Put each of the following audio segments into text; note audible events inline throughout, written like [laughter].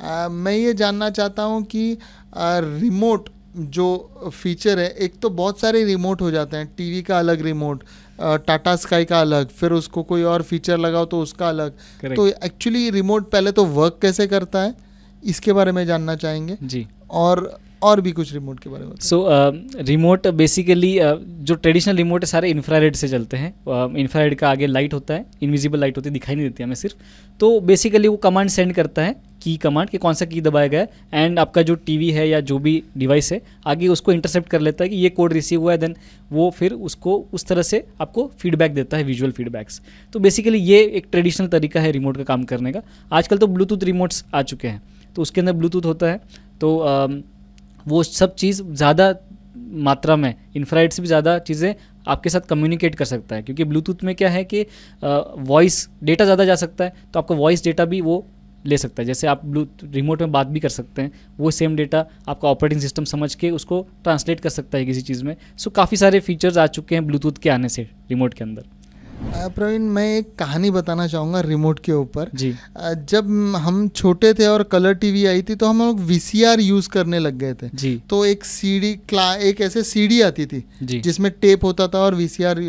आ, मैं ये जानना चाहता हूँ कि रिमोट जो फीचर है एक तो बहुत सारे रिमोट हो जाते हैं टीवी का अलग रिमोट टाटा स्काई का अलग फिर उसको कोई और फीचर लगाओ तो उसका अलग Correct. तो एक्चुअली रिमोट पहले तो वर्क कैसे करता है इसके बारे में जानना चाहेंगे जी और और भी कुछ रिमोट के बारे में सो रिमोट बेसिकली जो ट्रेडिशनल रिमोट है सारे इंफ्रारेड से चलते हैं इंफ्रारेड uh, का आगे लाइट होता है इनविजिबल लाइट होती है दिखाई नहीं देती हमें सिर्फ तो बेसिकली वो कमांड सेंड करता है की कमांड कि कौन सा की दबाया गया है एंड आपका जो टीवी है या जो भी डिवाइस है आगे उसको इंटरसेप्ट कर लेता है कि ये कोड रिसीव हुआ है देन वो फिर उसको उस तरह से आपको फीडबैक देता है विजुअल फीडबैक्स तो बेसिकली ये एक ट्रेडिशनल तरीका है रिमोट का काम करने का आजकल तो ब्लूटूथ रिमोट्स आ चुके हैं तो उसके अंदर ब्लूटूथ होता है तो um, वो सब चीज़ ज़्यादा मात्रा में इन्फ्राइट से भी ज़्यादा चीज़ें आपके साथ कम्युनिकेट कर सकता है क्योंकि ब्लूटूथ में क्या है कि वॉइस डेटा ज़्यादा जा सकता है तो आपका वॉइस डेटा भी वो ले सकता है जैसे आप ब्लू रिमोट में बात भी कर सकते हैं वो सेम डेटा आपका ऑपरेटिंग सिस्टम समझ के उसको ट्रांसलेट कर सकता है किसी चीज़ में सो काफ़ी सारे फीचर्स आ चुके हैं ब्लूटूथ के आने से रिमोट के अंदर प्रवीण मैं एक कहानी बताना चाहूँगा रिमोट के ऊपर जी जब हम छोटे थे और कलर टीवी आई थी तो हम लोग वीसीआर यूज करने लग गए थे जी तो एक सीडी क्ला एक ऐसे सीडी आती थी जिसमें टेप होता था और वीसीआर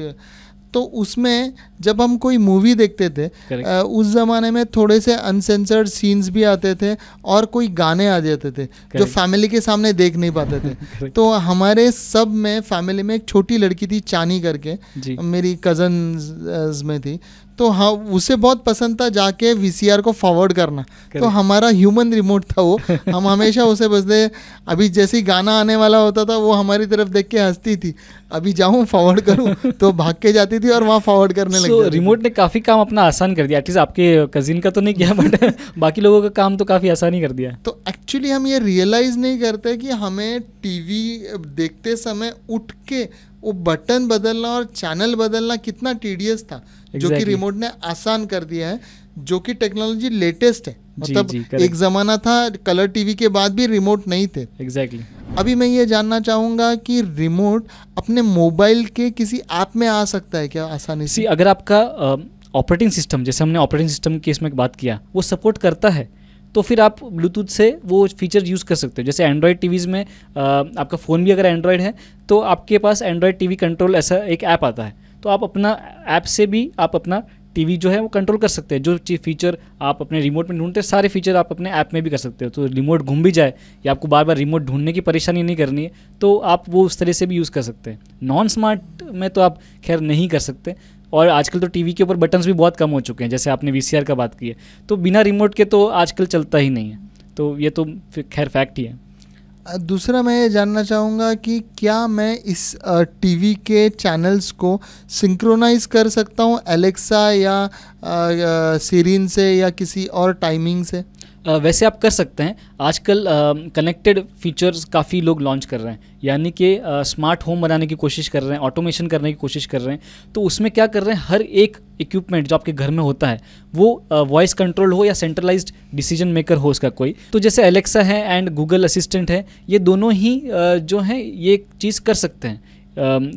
तो उसमें जब हम कोई मूवी देखते थे आ, उस ज़माने में थोड़े से अनसेंसर्ड सीन्स भी आते थे और कोई गाने आ जाते थे Correct. जो फैमिली के सामने देख नहीं पाते थे [laughs] तो हमारे सब में फैमिली में एक छोटी लड़की थी चानी करके मेरी कज़न में थी तो हाँ उसे बहुत पसंद था जाके वीसीआर को फॉरवर्ड करना तो Correct. तो हमारा ह्यूमन रिमोट था वो [laughs] हम हमेशा उसे बसते अभी जैसे गाना आने वाला होता था वो हमारी तरफ देख के हंसती थी अभी जाऊँ फॉरवर्ड करूँ तो भाग के जाती थी थी और वहाँ फॉरवर्ड करने so, लगी रिमोट ने काफ़ी काम अपना आसान कर दिया एटलीस्ट आपके कजिन का तो नहीं किया बट बाकी लोगों का काम तो काफ़ी आसान ही कर दिया तो एक्चुअली हम ये रियलाइज़ नहीं करते कि हमें टीवी देखते समय उठ के वो बटन बदलना और चैनल बदलना कितना टीडियस था exactly. जो कि रिमोट ने आसान कर दिया है जो कि टेक्नोलॉजी लेटेस्ट है मतलब जी, जी, एक जमाना था कलर टीवी के बाद भी रिमोट नहीं थे एग्जैक्टली exactly. अभी मैं ये जानना चाहूंगा कि रिमोट अपने मोबाइल के किसी ऐप में आ सकता है क्या आसानी से अगर आपका ऑपरेटिंग सिस्टम जैसे हमने ऑपरेटिंग सिस्टम की इसमें बात किया वो सपोर्ट करता है तो फिर आप ब्लूटूथ से वो फीचर यूज़ कर सकते हो जैसे एंड्रॉयड टीवीज़ में आ, आपका फ़ोन भी अगर एंड्रॉयड है तो आपके पास एंड्रॉयड टीवी कंट्रोल ऐसा एक ऐप आता है तो आप अपना ऐप से भी आप अपना टीवी जो है वो कंट्रोल कर सकते हैं जो चीज फीचर आप अपने रिमोट में ढूंढते हैं सारे फीचर आप अपने ऐप में भी कर सकते हो तो रिमोट घूम भी जाए या आपको बार बार रिमोट ढूंढने की परेशानी नहीं करनी है तो आप वो उस तरह से भी यूज़ कर सकते हैं नॉन स्मार्ट में तो आप खैर नहीं कर सकते और आजकल तो टीवी के ऊपर बटन्स भी बहुत कम हो चुके हैं जैसे आपने वी का बात की है तो बिना रिमोट के तो आजकल चलता ही नहीं है तो ये तो खैर फैक्ट ही है दूसरा मैं ये जानना चाहूँगा कि क्या मैं इस टीवी के चैनल्स को सिंक्रोनाइज कर सकता हूँ एलेक्सा या सीरीन से या किसी और टाइमिंग से वैसे आप कर सकते हैं आजकल कनेक्टेड फीचर्स काफ़ी लोग लॉन्च कर रहे हैं यानी कि स्मार्ट होम बनाने की कोशिश कर रहे हैं ऑटोमेशन करने की कोशिश कर रहे हैं तो उसमें क्या कर रहे हैं हर एक इक्विपमेंट जो आपके घर में होता है वो वॉइस कंट्रोल हो या सेंट्रलाइज डिसीजन मेकर हो उसका कोई तो जैसे एलेक्सा है एंड गूगल असिस्टेंट है ये दोनों ही uh, जो हैं ये चीज़ कर सकते हैं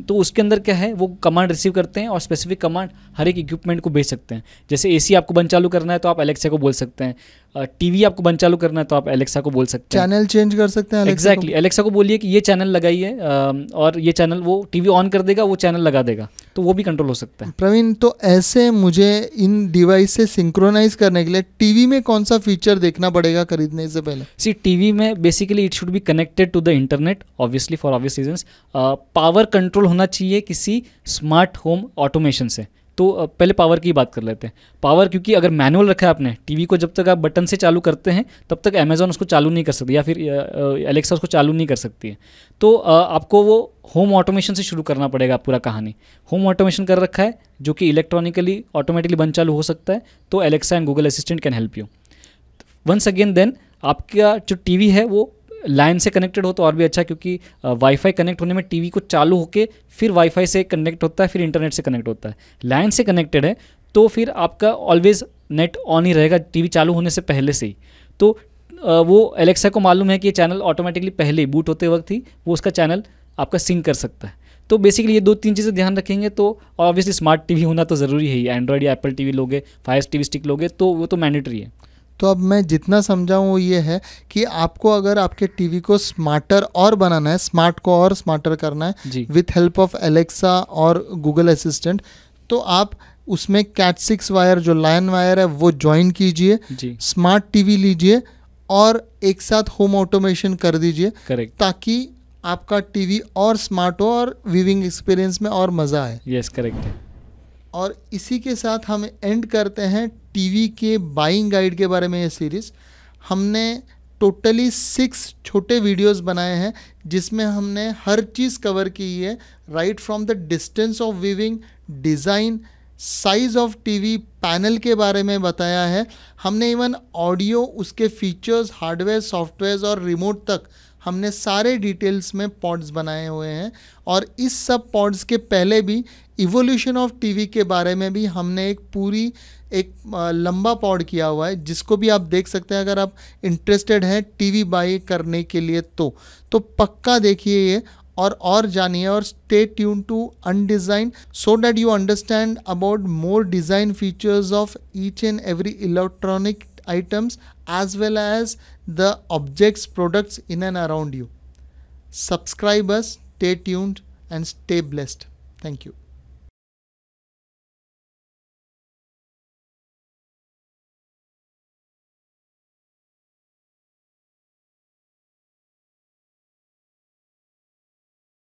तो उसके अंदर क्या है वो कमांड रिसीव करते हैं और स्पेसिफिक कमांड हर एक इक्विपमेंट को भेज सकते हैं जैसे एसी आपको बंद चालू करना है तो आप एलेक्सा को बोल सकते हैं टीवी आपको बंद चालू करना है तो आप एलेक्सा को बोल सकते हैं चैनल चेंज कर सकते हैं एग्जैक्टली एलेक्सा को बोलिए कि ये चैनल लगाइए और ये चैनल वो टीवी ऑन कर देगा वो चैनल लगा देगा तो वो भी कंट्रोल हो सकता है प्रवीण तो ऐसे मुझे इन डिवाइस से सिंक्रोनाइज करने के लिए टीवी में कौन सा फीचर देखना पड़ेगा खरीदने से पहले सी टीवी में basically it should be connected to the internet obviously for obvious reason power control होना चाहिए किसी स्मार्ट होम ऑटोमेशन से तो पहले पावर की बात कर लेते हैं पावर क्योंकि अगर मैनुअल रखा है आपने टीवी को जब तक आप बटन से चालू करते हैं तब तक अमेजोन उसको चालू नहीं कर सकती या फिर एलेक्सा उसको चालू नहीं कर सकती है तो आपको वो होम ऑटोमेशन से शुरू करना पड़ेगा पूरा कहानी होम ऑटोमेशन कर रखा है जो कि इलेक्ट्रॉनिकली ऑटोमेटिकली बन चालू हो सकता है तो Alexa and Google assistant can help you once again then आपका जो टीवी है वो लाइन से कनेक्टेड हो तो और भी अच्छा क्योंकि वाईफाई कनेक्ट होने में टीवी को चालू होकर फिर वाईफाई से कनेक्ट होता है फिर इंटरनेट से कनेक्ट होता है लाइन से कनेक्टेड है तो फिर आपका ऑलवेज़ नेट ऑन ही रहेगा टीवी चालू होने से पहले से ही तो वो एलेक्सा को मालूम है कि ये चैनल ऑटोमेटिकली पहले बूट होते वक्त ही वो उसका चैनल आपका सिंक कर सकता है तो बेसिकली ये दो तीन चीज़ें ध्यान रखेंगे तो ऑब्वियसली स्मार्ट टीवी होना तो ज़रूरी है ही एंड्रॉयड या एप्पल टीवी लोगे फायर टीवी स्टिक लोगे तो वो तो मैंडेटरी है तो अब मैं जितना समझाऊँ वो ये है कि आपको अगर आपके टीवी को स्मार्टर और बनाना है स्मार्ट को और स्मार्टर करना है विथ हेल्प ऑफ एलेक्सा और गूगल असिस्टेंट तो आप उसमें कैट सिक्स वायर जो लाइन वायर है वो ज्वाइन कीजिए स्मार्ट टीवी लीजिए और एक साथ होम ऑटोमेशन कर दीजिए करेक्ट ताकि आपका टीवी और स्मार्ट हो और विविंग एक्सपीरियंस में और मज़ा आए यस yes, करेक्ट और इसी के साथ हम एंड करते हैं टीवी के बाइंग गाइड के बारे में ये सीरीज़ हमने टोटली सिक्स छोटे वीडियोस बनाए हैं जिसमें हमने हर चीज़ कवर की है right from the distance of viewing design size of TV panel के बारे में बताया है हमने इवन ऑडियो उसके फीचर्स हार्डवेयर सॉफ्टवेयर और रिमोट तक हमने सारे डिटेल्स में पॉड्स बनाए हुए हैं और इस सब पॉड्स के पहले भी इवोल्यूशन ऑफ टीवी के बारे में भी हमने एक पूरी एक लंबा पॉड किया हुआ है जिसको भी आप देख सकते हैं अगर आप इंटरेस्टेड हैं टीवी बाई करने के लिए तो तो पक्का देखिए ये और और जानिए और stay tune to Undesign so that you understand about more design features of each and every electronic items as well as the objects products in and around you subscribe us stay tuned and stay blessed thank you